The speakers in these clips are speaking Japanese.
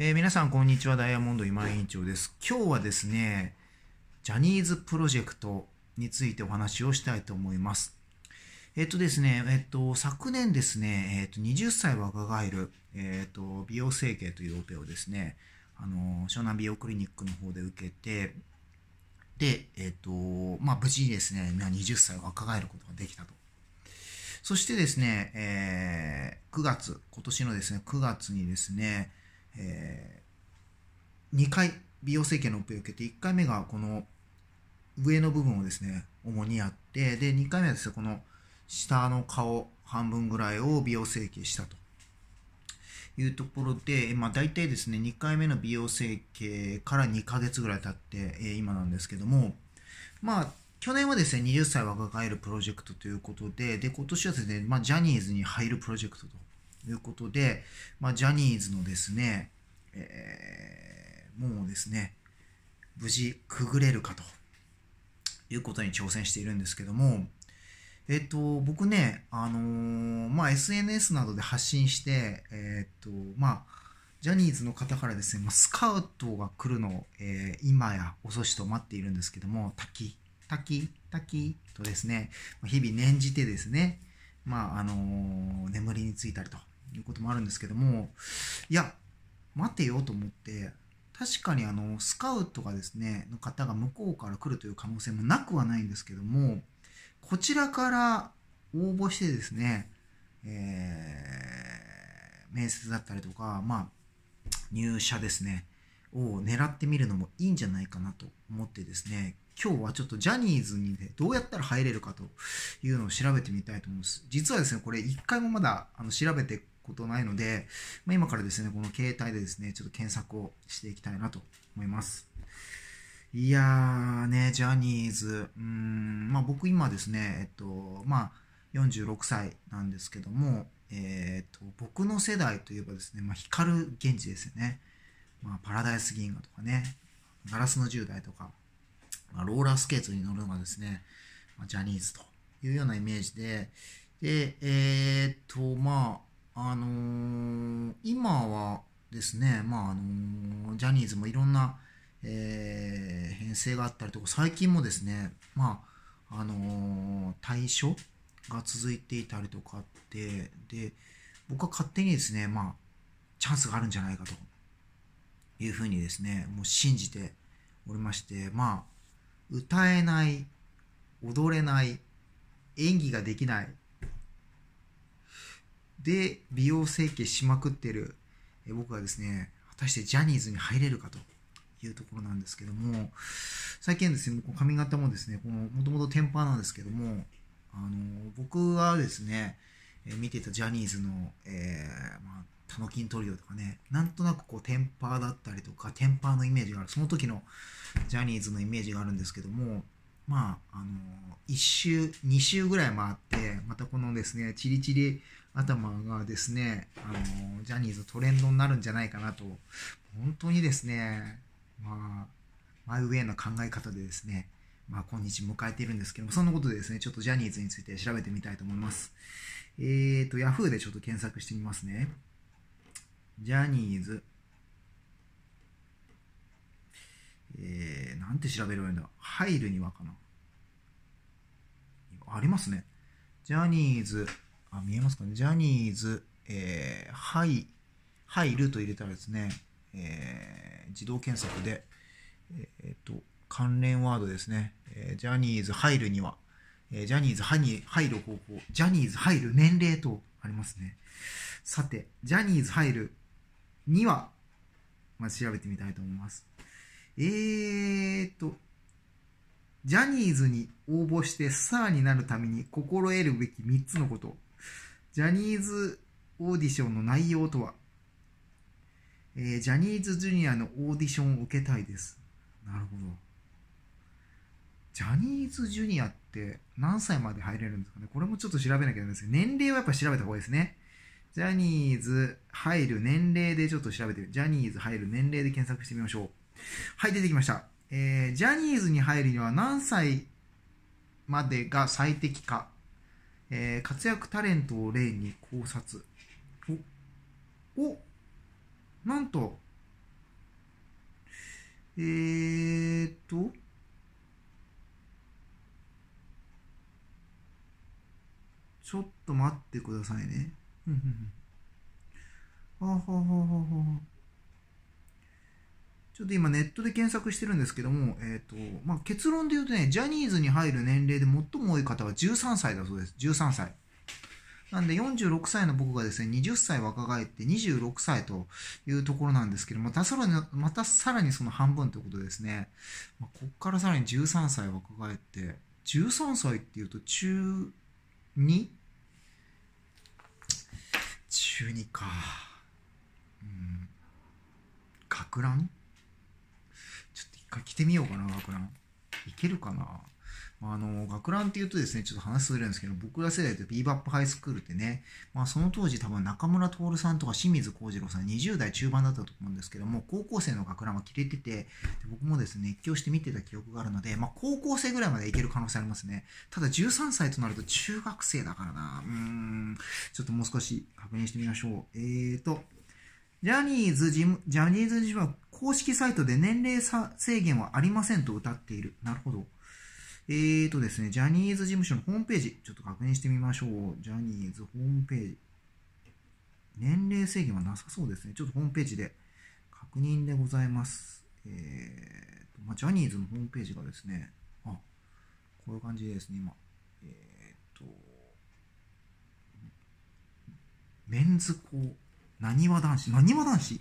えー、皆さん、こんにちは。ダイヤモンド今井委員長です。今日はですね、ジャニーズプロジェクトについてお話をしたいと思います。えっとですね、えっと、昨年ですね、えっと、20歳若返る、えっと、美容整形というオペをですね、あの、湘南美容クリニックの方で受けて、で、えっと、まあ、無事にですね、20歳若返ることができたと。そしてですね、えー、9月、今年のですね、9月にですね、えー、2回美容整形のオペを受けて、1回目がこの上の部分をですね、主にやって、で、2回目はですね、この下の顔半分ぐらいを美容整形したというところで、まあ大体ですね、2回目の美容整形から2ヶ月ぐらい経って、えー、今なんですけども、まあ、去年はですね、20歳若返るプロジェクトということで、で、今年はですね、まあ、ジャニーズに入るプロジェクトということで、まあ、ジャニーズのですね、えー、もうですね、無事くぐれるかということに挑戦しているんですけども、えっ、と、僕ね、あのー、まあ、SNS などで発信して、えっ、と、まあ、ジャニーズの方からですね、まあ、スカウトが来るのを、えー、今や遅しと待っているんですけども、滝、滝、滝とですね、日々念じてですね、まあ、あのー、眠りについたりということもあるんですけども、いや、待てよと思って、確かにあの、スカウトがですね、の方が向こうから来るという可能性もなくはないんですけども、こちらから応募してですね、えー、面接だったりとか、まあ、入社ですね、を狙ってみるのもいいんじゃないかなと思ってですね、今日はちょっとジャニーズにね、どうやったら入れるかというのを調べてみたいと思います。実はですね、これ一回もまだあの調べてことないので、まあ、今からですね、この携帯でですね、ちょっと検索をしていきたいなと思います。いやーね、ジャニーズ、うん、まあ僕今ですね、えっと、まあ46歳なんですけども、えー、っと、僕の世代といえばですね、まあ光源氏ですよね。まあパラダイス銀河とかね、ガラスの10代とか、まあ、ローラースケートに乗るのがですね、まあ、ジャニーズというようなイメージで、で、えー、っと、まあ、あのー、今はですね、まあ、あのー、ジャニーズもいろんな、えー、編成があったりとか、最近もですね、まあ、あの対象が続いていたりとかって、で、僕は勝手にですね、まあ、チャンスがあるんじゃないかというふうにですね、もう信じておりまして、まあ、歌えない、踊れない、演技ができない。で、美容整形しまくってる、え僕はですね、果たしてジャニーズに入れるかというところなんですけども、最近ですね、髪型もですね、この、もともとテンパーなんですけども、あの、僕はですね、え見てたジャニーズの、えー、まあタノキントリオとかね、なんとなくこう、テンパーだったりとか、テンパーのイメージがある、その時のジャニーズのイメージがあるんですけども、まあ、あのー、1周、2周ぐらい回って、またこのですね、チリチリ頭がですね、あのー、ジャニーズトレンドになるんじゃないかなと、本当にですね、まあ、マイウェイの考え方でですね、まあ、今日迎えているんですけども、そんなことでですね、ちょっとジャニーズについて調べてみたいと思います。えーと、Yahoo でちょっと検索してみますね。ジャニーズ。えー、なんて調べればいいんだ入るにはかな。ありますね。ジャニーズ、あ、見えますかね。ジャニーズ、えー、入、入ると入れたらですね、えー、自動検索で、えー、っと、関連ワードですね。えー、ジャニーズ入るには、えー、ジャニーズはに入る方法、ジャニーズ入る年齢とありますね。さて、ジャニーズ入る2話、まあ、調べてみたいと思います。えーっと、ジャニーズに応募してスターになるために心得るべき3つのこと。ジャニーズオーディションの内容とは、えー、ジャニーズジュニアのオーディションを受けたいです。なるほど。ジャニーズジュニアって何歳まで入れるんですかねこれもちょっと調べなきゃいけいんですけど、年齢はやっぱ調べた方がいいですね。ジャニーズ入る年齢でちょっと調べて、ジャニーズ入る年齢で検索してみましょう。はい、出てきました。えー、ジャニーズに入るには何歳までが最適か。えー、活躍タレントを例に考察。お、お、なんと、えー、っと、ちょっと待ってくださいね。あははははちょっと今ネットで検索してるんですけども、えーとまあ、結論で言うとね、ジャニーズに入る年齢で最も多い方は13歳だそうです。13歳。なんで46歳の僕がですね、20歳若返って26歳というところなんですけど、またさらに、またさらにその半分ということですね。まあ、こっからさらに13歳若返って、13歳っていうと中 2? 中2かうん学ランちょっと一回着てみようかな学ランいけるかなあ、の、学ランっていうとですね、ちょっと話するんですけど、僕ら世代でビーバップハイスクールってね、まあ、その当時多分中村徹さんとか清水幸次郎さん、20代中盤だったと思うんですけども、高校生の学ランは切れてて、僕もですね、熱狂して見てた記憶があるので、まあ、高校生ぐらいまでいける可能性ありますね。ただ13歳となると中学生だからな。うん、ちょっともう少し確認してみましょう。えーと、ジャニーズ事務、ジャニーズ事務は公式サイトで年齢制限はありませんと歌っている。なるほど。えーとですね、ジャニーズ事務所のホームページ、ちょっと確認してみましょう。ジャニーズホームページ。年齢制限はなさそうですね。ちょっとホームページで確認でございます。えーとまあ、ジャニーズのホームページがですね、あ、こういう感じですね、今。えーと、メンズー、なにわ男子、なにわ男子、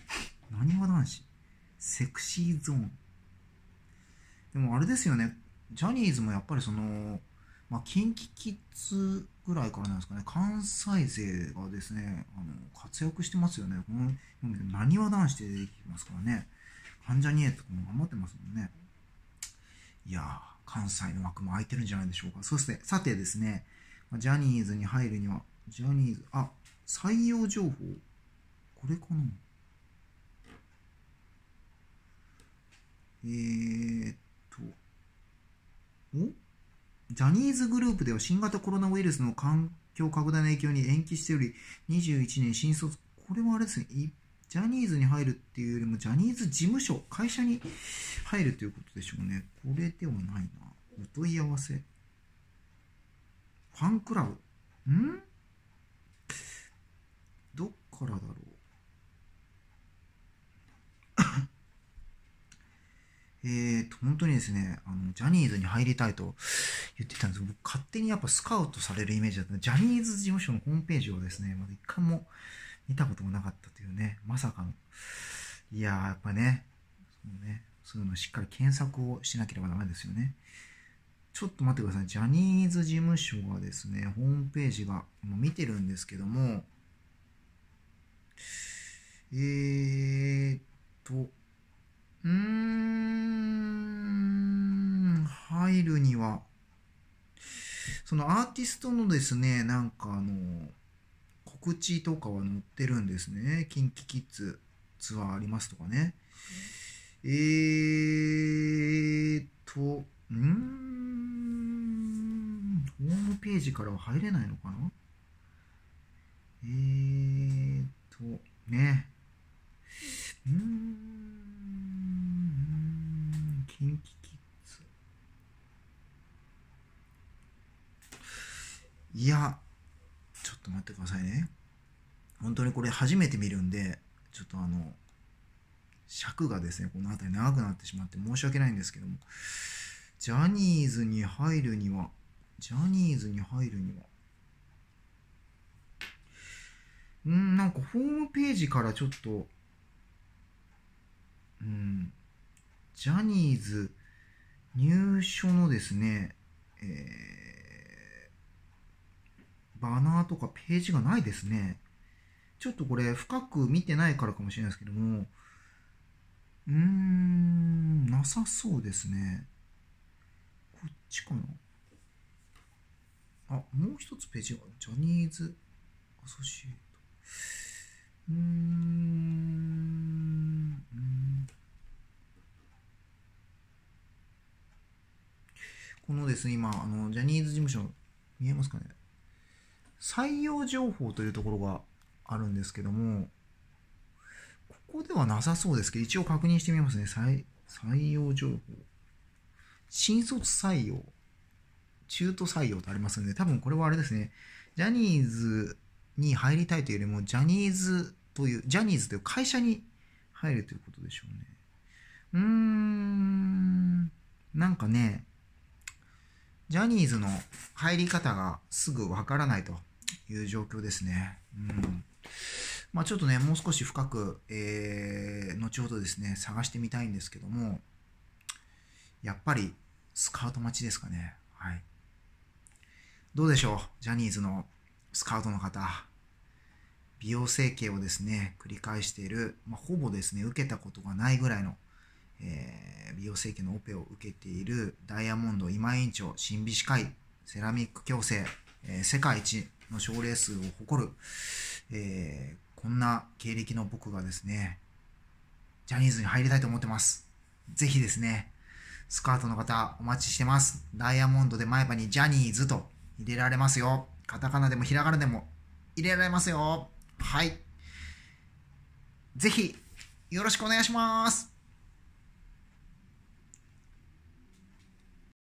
なにわ男子、セクシーゾーン。でもあれですよね、ジャニーズもやっぱりその、まあ、キンキキッズぐらいからなんですかね、関西勢がですね、あの活躍してますよね。なにわ男子で出てきますからね。関ジャニエとかも頑張ってますもんね。いやー、関西の枠も空いてるんじゃないでしょうか。そして、さてですね、ジャニーズに入るには、ジャニーズ、あ、採用情報。これかなえー、っジャニーズグループでは新型コロナウイルスの環境拡大の影響に延期しており、21年新卒、これはあれですね、ジャニーズに入るっていうよりも、ジャニーズ事務所、会社に入るということでしょうね。これではないな。お問い合わせ。ファンクラブ。んどっからだろう。えーと、本当にですね、あの、ジャニーズに入りたいと言ってたんですけど、勝手にやっぱスカウトされるイメージだったジャニーズ事務所のホームページをですね、まだ一回も見たこともなかったというね、まさかの。いやー、やっぱね、そうね、そういうのしっかり検索をしなければダメですよね。ちょっと待ってください。ジャニーズ事務所はですね、ホームページが、今見てるんですけども、えーと、うーん、入るには、そのアーティストのですね、なんかあの、告知とかは載ってるんですね。キンキキッズツアーありますとかね。えーと、うーん、ホームページからは入れないのかなえーと、ね。うーんいや、ちょっと待ってくださいね。本当にこれ初めて見るんで、ちょっとあの、尺がですね、この辺り長くなってしまって申し訳ないんですけども、ジャニーズに入るには、ジャニーズに入るには、んなんかホームページからちょっと、うん、ジャニーズ入所のですね、えーバナーとかページがないですね。ちょっとこれ深く見てないからかもしれないですけども、うーん、なさそうですね。こっちかな。あ、もう一つページがある。ジャニーズアソシエイト。うーん。このですね、今、あの、ジャニーズ事務所、見えますかね採用情報というところがあるんですけども、ここではなさそうですけど、一応確認してみますね。採採用情報。新卒採用。中途採用とありますので、多分これはあれですね。ジャニーズに入りたいというよりも、ジャニーズという、ジャニーズという会社に入るということでしょうね。うーん、なんかね、ジャニーズの入り方がすぐわからないという状況ですね。うんまあ、ちょっとね、もう少し深く、えー、後ほどですね、探してみたいんですけども、やっぱりスカウト待ちですかね。はい。どうでしょう、ジャニーズのスカウトの方。美容整形をですね、繰り返している、まあ、ほぼですね、受けたことがないぐらいのえー、美容整形のオペを受けているダイヤモンド今委員長、新美歯科医、セラミック矯正、えー、世界一の症例数を誇る、えー、こんな経歴の僕がですね、ジャニーズに入りたいと思ってます。ぜひですね、スカートの方お待ちしてます。ダイヤモンドで前歯にジャニーズと入れられますよ。カタカナでもひらがなでも入れられますよ。はい。ぜひ、よろしくお願いします。